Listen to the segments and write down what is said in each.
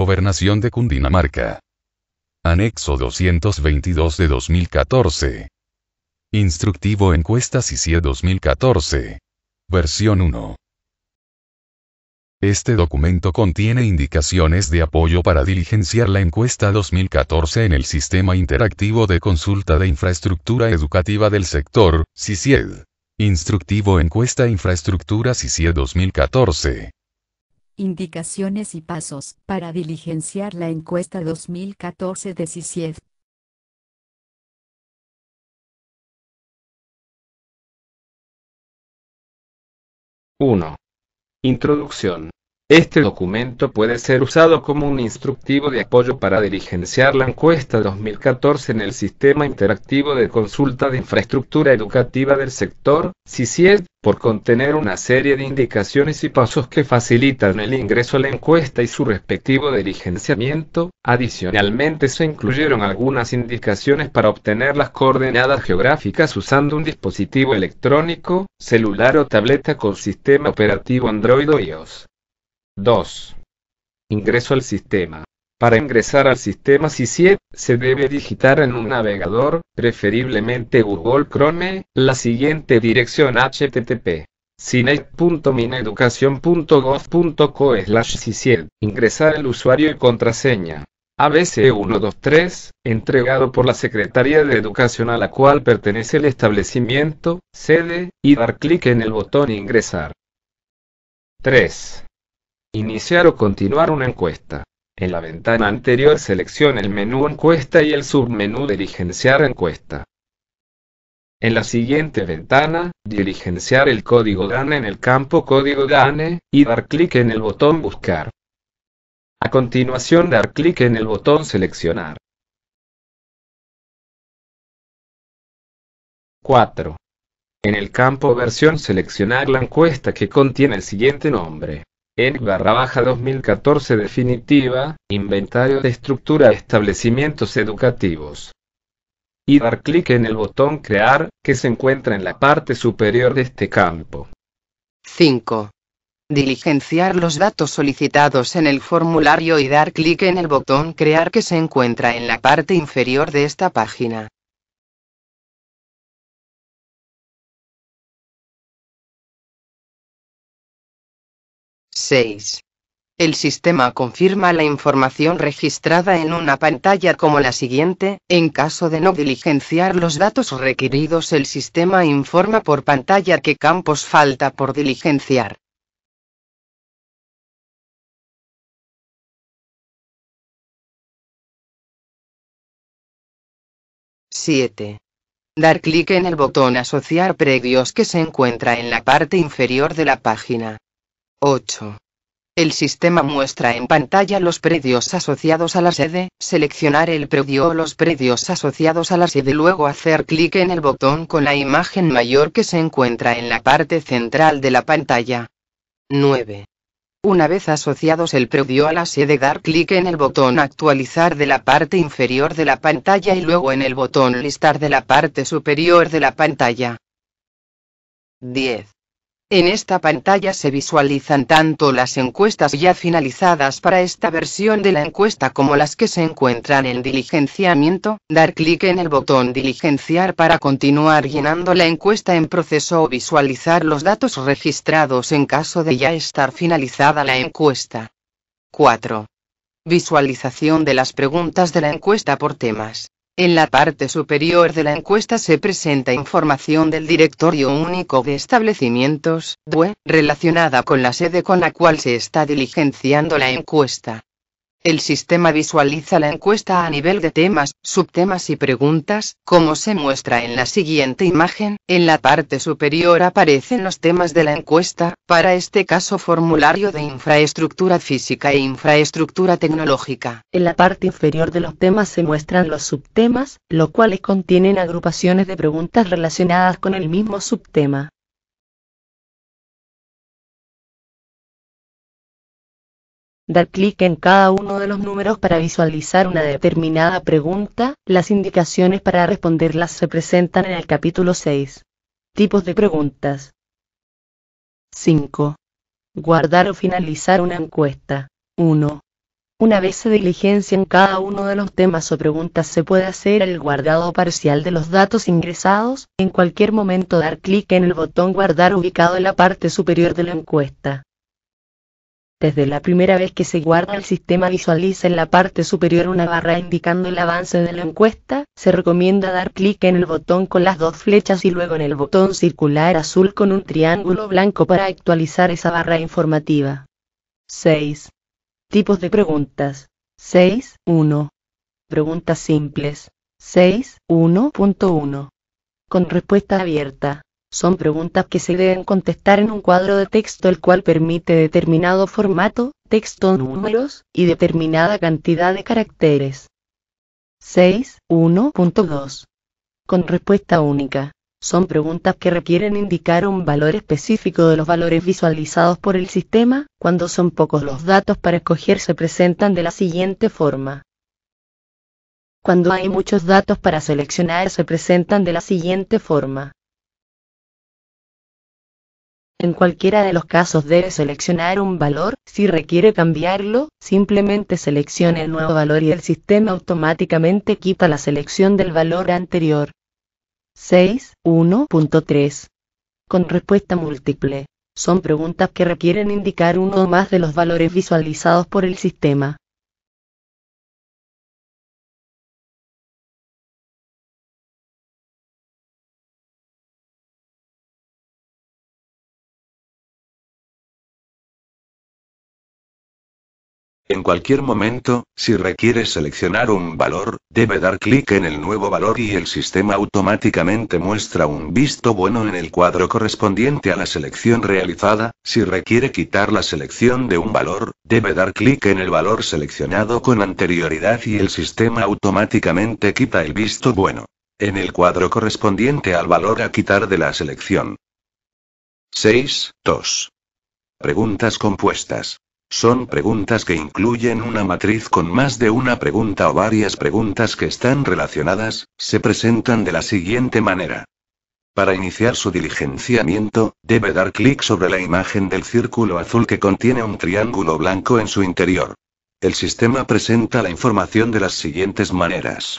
Gobernación de Cundinamarca. Anexo 222 de 2014. Instructivo Encuestas e ICIE 2014. Versión 1. Este documento contiene indicaciones de apoyo para diligenciar la encuesta 2014 en el Sistema Interactivo de Consulta de Infraestructura Educativa del Sector, CICIED. Instructivo Encuesta Infraestructura CICIED 2014. Indicaciones y pasos para diligenciar la encuesta 2014 17 1. Introducción. Este documento puede ser usado como un instructivo de apoyo para dirigenciar la encuesta 2014 en el Sistema Interactivo de Consulta de Infraestructura Educativa del Sector, CICIED, por contener una serie de indicaciones y pasos que facilitan el ingreso a la encuesta y su respectivo dirigenciamiento. Adicionalmente se incluyeron algunas indicaciones para obtener las coordenadas geográficas usando un dispositivo electrónico, celular o tableta con sistema operativo Android o iOS. 2. Ingreso al sistema. Para ingresar al sistema CICIEP, se debe digitar en un navegador, preferiblemente Google Chrome, la siguiente dirección http C7. Ingresar el usuario y contraseña. ABC 123, entregado por la Secretaría de Educación a la cual pertenece el establecimiento, sede, y dar clic en el botón Ingresar. 3. Iniciar o continuar una encuesta. En la ventana anterior selecciona el menú Encuesta y el submenú dirigenciar encuesta. En la siguiente ventana, dirigenciar el código DANE en el campo Código DANE y dar clic en el botón Buscar. A continuación, dar clic en el botón Seleccionar. 4. En el campo Versión seleccionar la encuesta que contiene el siguiente nombre en barra baja 2014 definitiva, inventario de estructura establecimientos educativos. Y dar clic en el botón crear, que se encuentra en la parte superior de este campo. 5. Diligenciar los datos solicitados en el formulario y dar clic en el botón crear que se encuentra en la parte inferior de esta página. 6. El sistema confirma la información registrada en una pantalla como la siguiente, en caso de no diligenciar los datos requeridos el sistema informa por pantalla qué campos falta por diligenciar. 7. Dar clic en el botón Asociar previos que se encuentra en la parte inferior de la página. 8. El sistema muestra en pantalla los predios asociados a la sede, seleccionar el predio o los predios asociados a la sede, luego hacer clic en el botón con la imagen mayor que se encuentra en la parte central de la pantalla. 9. Una vez asociados el predio a la sede, dar clic en el botón actualizar de la parte inferior de la pantalla y luego en el botón listar de la parte superior de la pantalla. 10. En esta pantalla se visualizan tanto las encuestas ya finalizadas para esta versión de la encuesta como las que se encuentran en diligenciamiento. Dar clic en el botón diligenciar para continuar llenando la encuesta en proceso o visualizar los datos registrados en caso de ya estar finalizada la encuesta. 4. Visualización de las preguntas de la encuesta por temas. En la parte superior de la encuesta se presenta información del Directorio Único de Establecimientos, DUE, relacionada con la sede con la cual se está diligenciando la encuesta. El sistema visualiza la encuesta a nivel de temas, subtemas y preguntas, como se muestra en la siguiente imagen. En la parte superior aparecen los temas de la encuesta, para este caso formulario de infraestructura física e infraestructura tecnológica. En la parte inferior de los temas se muestran los subtemas, los cuales contienen agrupaciones de preguntas relacionadas con el mismo subtema. Dar clic en cada uno de los números para visualizar una determinada pregunta. Las indicaciones para responderlas se presentan en el capítulo 6. Tipos de preguntas. 5. Guardar o finalizar una encuesta. 1. Una vez se diligencia en cada uno de los temas o preguntas se puede hacer el guardado parcial de los datos ingresados, en cualquier momento dar clic en el botón guardar ubicado en la parte superior de la encuesta. Desde la primera vez que se guarda el sistema visualiza en la parte superior una barra indicando el avance de la encuesta, se recomienda dar clic en el botón con las dos flechas y luego en el botón circular azul con un triángulo blanco para actualizar esa barra informativa. 6. Tipos de preguntas. 6.1. Preguntas simples. 6.1.1. Con respuesta abierta son preguntas que se deben contestar en un cuadro de texto el cual permite determinado formato, texto números, y determinada cantidad de caracteres. 6.1.2. Con respuesta única. Son preguntas que requieren indicar un valor específico de los valores visualizados por el sistema, cuando son pocos los datos para escoger se presentan de la siguiente forma. Cuando hay muchos datos para seleccionar se presentan de la siguiente forma. En cualquiera de los casos debe seleccionar un valor, si requiere cambiarlo, simplemente seleccione el nuevo valor y el sistema automáticamente quita la selección del valor anterior. 6.1.3. Con respuesta múltiple. Son preguntas que requieren indicar uno o más de los valores visualizados por el sistema. En cualquier momento, si requiere seleccionar un valor, debe dar clic en el nuevo valor y el sistema automáticamente muestra un visto bueno en el cuadro correspondiente a la selección realizada. Si requiere quitar la selección de un valor, debe dar clic en el valor seleccionado con anterioridad y el sistema automáticamente quita el visto bueno en el cuadro correspondiente al valor a quitar de la selección. 6. 2. Preguntas compuestas. Son preguntas que incluyen una matriz con más de una pregunta o varias preguntas que están relacionadas, se presentan de la siguiente manera. Para iniciar su diligenciamiento, debe dar clic sobre la imagen del círculo azul que contiene un triángulo blanco en su interior. El sistema presenta la información de las siguientes maneras.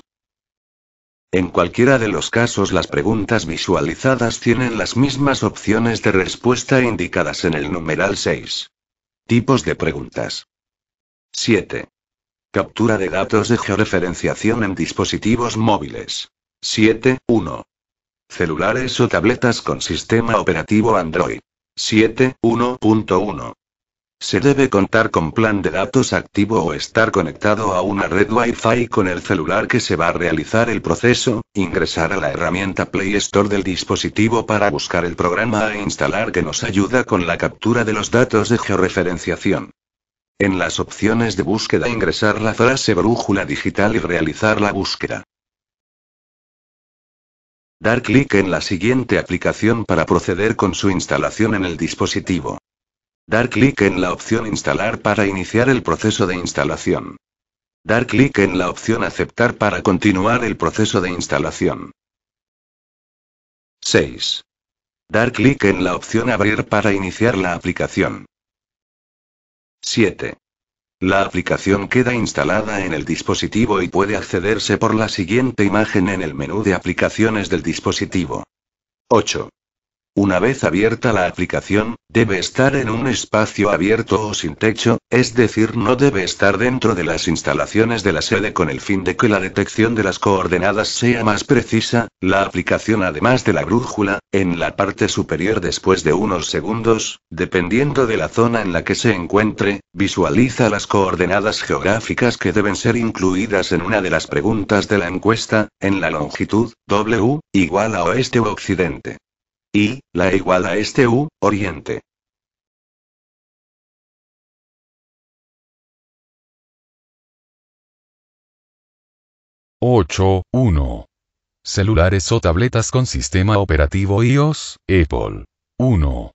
En cualquiera de los casos las preguntas visualizadas tienen las mismas opciones de respuesta indicadas en el numeral 6. Tipos de preguntas. 7. Captura de datos de georeferenciación en dispositivos móviles. 7.1. Celulares o tabletas con sistema operativo Android. 7.1.1. Se debe contar con plan de datos activo o estar conectado a una red Wi-Fi con el celular que se va a realizar el proceso, ingresar a la herramienta Play Store del dispositivo para buscar el programa e instalar que nos ayuda con la captura de los datos de georreferenciación. En las opciones de búsqueda ingresar la frase brújula digital y realizar la búsqueda. Dar clic en la siguiente aplicación para proceder con su instalación en el dispositivo. Dar clic en la opción Instalar para iniciar el proceso de instalación. Dar clic en la opción Aceptar para continuar el proceso de instalación. 6. Dar clic en la opción Abrir para iniciar la aplicación. 7. La aplicación queda instalada en el dispositivo y puede accederse por la siguiente imagen en el menú de aplicaciones del dispositivo. 8. Una vez abierta la aplicación, debe estar en un espacio abierto o sin techo, es decir, no debe estar dentro de las instalaciones de la sede con el fin de que la detección de las coordenadas sea más precisa. La aplicación además de la brújula, en la parte superior después de unos segundos, dependiendo de la zona en la que se encuentre, visualiza las coordenadas geográficas que deben ser incluidas en una de las preguntas de la encuesta, en la longitud, W, igual a oeste o occidente. Y, la igual a este U, oriente. 8. 1. Celulares o tabletas con sistema operativo iOS, Apple. 1.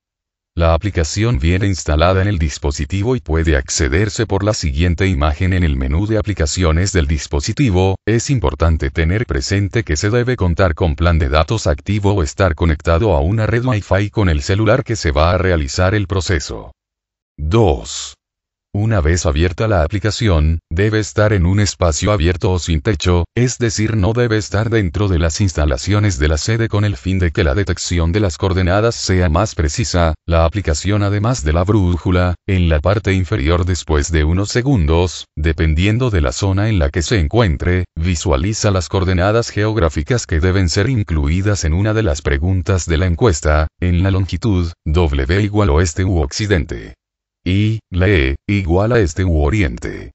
La aplicación viene instalada en el dispositivo y puede accederse por la siguiente imagen en el menú de aplicaciones del dispositivo. Es importante tener presente que se debe contar con plan de datos activo o estar conectado a una red Wi-Fi con el celular que se va a realizar el proceso. 2. Una vez abierta la aplicación, debe estar en un espacio abierto o sin techo, es decir, no debe estar dentro de las instalaciones de la sede con el fin de que la detección de las coordenadas sea más precisa. La aplicación además de la brújula, en la parte inferior después de unos segundos, dependiendo de la zona en la que se encuentre, visualiza las coordenadas geográficas que deben ser incluidas en una de las preguntas de la encuesta, en la longitud, W igual oeste u occidente y, le, igual a este u oriente.